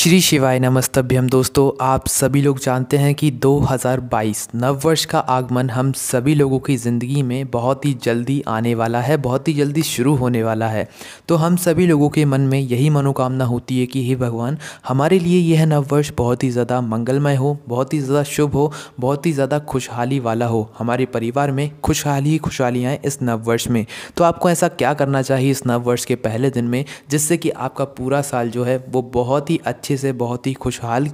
श्री शिवाय नमस्तभ्यम दोस्तों आप सभी लोग जानते हैं कि 2022 नववर्ष का आगमन हम सभी लोगों की ज़िंदगी में बहुत ही जल्दी आने वाला है बहुत ही जल्दी शुरू होने वाला है तो हम सभी लोगों के मन में यही मनोकामना होती है कि हे भगवान हमारे लिए यह नववर्ष बहुत ही ज़्यादा मंगलमय हो बहुत ही ज़्यादा शुभ हो बहुत ही ज़्यादा खुशहाली वाला हो हमारे परिवार में खुशहाली ही खुशहाली आए इस नववर्ष में तो आपको ऐसा क्या करना चाहिए इस नववर्ष के पहले दिन में जिससे कि आपका पूरा साल जो है वो बहुत ही अच्छे अच्छे से बहुत ही खुशहाल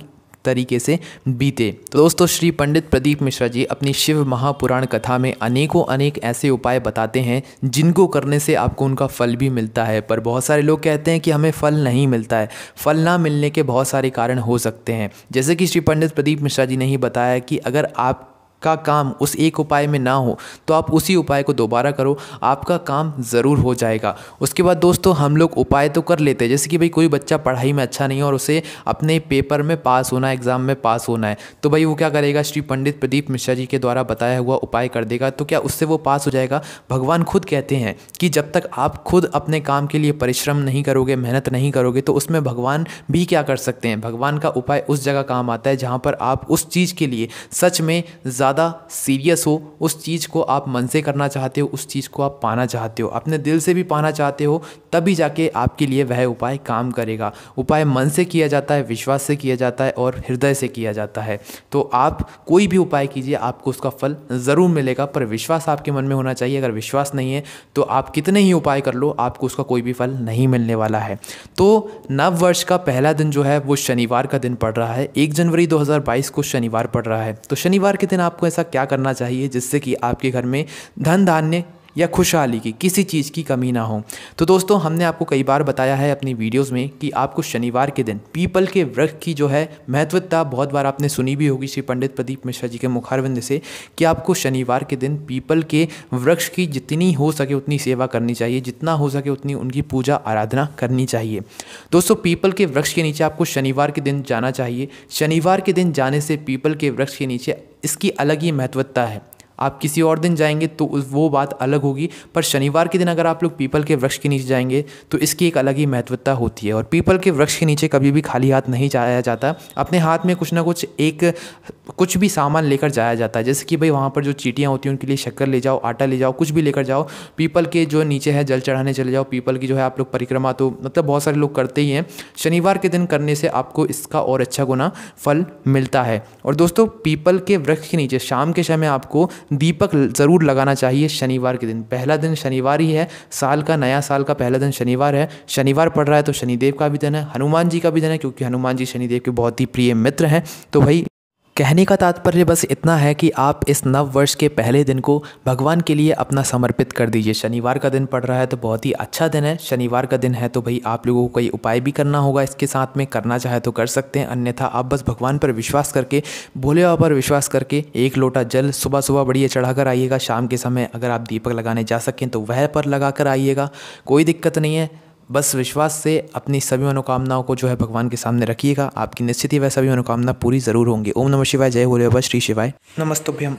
तरीके से बीते तो दोस्तों श्री पंडित प्रदीप मिश्रा जी अपनी शिव महापुराण कथा में अनेकों अनेक ऐसे उपाय बताते हैं जिनको करने से आपको उनका फल भी मिलता है पर बहुत सारे लोग कहते हैं कि हमें फल नहीं मिलता है फल ना मिलने के बहुत सारे कारण हो सकते हैं जैसे कि श्री पंडित प्रदीप मिश्रा जी ने ही बताया कि अगर आप का काम उस एक उपाय में ना हो तो आप उसी उपाय को दोबारा करो आपका काम ज़रूर हो जाएगा उसके बाद दोस्तों हम लोग उपाय तो कर लेते हैं जैसे कि भाई कोई बच्चा पढ़ाई में अच्छा नहीं है और उसे अपने पेपर में पास होना है एग्ज़ाम में पास होना है तो भाई वो क्या करेगा श्री पंडित प्रदीप मिश्रा जी के द्वारा बताया हुआ उपाय कर देगा तो क्या उससे वो पास हो जाएगा भगवान खुद कहते हैं कि जब तक आप खुद अपने काम के लिए परिश्रम नहीं करोगे मेहनत नहीं करोगे तो उसमें भगवान भी क्या कर सकते हैं भगवान का उपाय उस जगह काम आता है जहाँ पर आप उस चीज़ के लिए सच में ज़्यादा ज़्यादा सीरियस हो उस चीज़ को आप मन से करना चाहते हो उस चीज़ को आप पाना चाहते हो अपने दिल से भी पाना चाहते हो तभी जाके आपके लिए वह उपाय काम करेगा उपाय मन से किया जाता है विश्वास से किया जाता है और हृदय से किया जाता है तो आप कोई भी उपाय कीजिए आपको उसका फल ज़रूर मिलेगा पर विश्वास आपके मन में होना चाहिए अगर विश्वास नहीं है तो आप कितने ही उपाय कर लो आपको उसका कोई भी फल नहीं मिलने वाला है तो नव वर्ष का पहला दिन जो है वो शनिवार का दिन पड़ रहा है एक जनवरी 2022 को शनिवार पड़ रहा है तो शनिवार के दिन आप आपको ऐसा क्या करना चाहिए जिससे कि आपके घर में धन धान्य या खुशहाली की किसी चीज़ की कमी ना हो तो दोस्तों हमने आपको कई बार बताया है अपनी वीडियोज़ में कि आपको शनिवार के दिन पीपल के वृक्ष की जो है महत्वता बहुत बार आपने सुनी भी होगी श्री पंडित प्रदीप मिश्रा जी के मुखारविंद से कि आपको शनिवार के दिन पीपल के वृक्ष की जितनी हो सके उतनी सेवा करनी चाहिए जितना हो सके उतनी उनकी पूजा आराधना करनी चाहिए दोस्तों पीपल के वृक्ष के नीचे आपको शनिवार के दिन जाना चाहिए शनिवार के दिन जाने से पीपल के वृक्ष के नीचे इसकी अलग ही महत्वता है आप किसी और दिन जाएंगे तो वो बात अलग होगी पर शनिवार के दिन अगर आप लोग पीपल के वृक्ष के नीचे जाएंगे तो इसकी एक अलग ही महत्वता होती है और पीपल के वृक्ष के नीचे कभी भी खाली हाथ नहीं जाया जाता अपने हाथ में कुछ ना कुछ एक कुछ भी सामान लेकर जाया जाता है जैसे कि भाई वहाँ पर जो चीटियाँ होती हैं उनके लिए शक्कर ले जाओ आटा ले जाओ कुछ भी लेकर जाओ पीपल के जो नीचे है जल चढ़ाने चले जाओ पीपल की जो है आप लोग परिक्रमा तो मतलब बहुत सारे लोग करते ही हैं शनिवार के दिन करने से आपको इसका और अच्छा गुना फल मिलता है और दोस्तों पीपल के वृक्ष के नीचे शाम के समय आपको दीपक ज़रूर लगाना चाहिए शनिवार के दिन पहला दिन शनिवार ही है साल का नया साल का पहला दिन शनिवार है शनिवार पड़ रहा है तो शनिदेव का भी दिन है हनुमान जी का भी दिन है क्योंकि हनुमान जी शनिदेव के बहुत ही प्रिय मित्र हैं तो भाई कहने का तात्पर्य बस इतना है कि आप इस नव वर्ष के पहले दिन को भगवान के लिए अपना समर्पित कर दीजिए शनिवार का दिन पड़ रहा है तो बहुत ही अच्छा दिन है शनिवार का दिन है तो भाई आप लोगों को कोई उपाय भी करना होगा इसके साथ में करना चाहे तो कर सकते हैं अन्यथा आप बस भगवान पर विश्वास करके भोले बाबा पर विश्वास करके एक लोटा जल सुबह सुबह बढ़िया चढ़ाकर आइएगा शाम के समय अगर आप दीपक लगाने जा सकें तो वह पर लगा कर आइएगा कोई दिक्कत नहीं है बस विश्वास से अपनी सभी मनोकामनाओं को जो है भगवान के सामने रखिएगा आपकी निश्चित ही वह सभी मनोकामना पूरी ज़रूर होंगी ओम नमः शिवाय जय हो बस श्री शिवाय नमस्तुभ्यम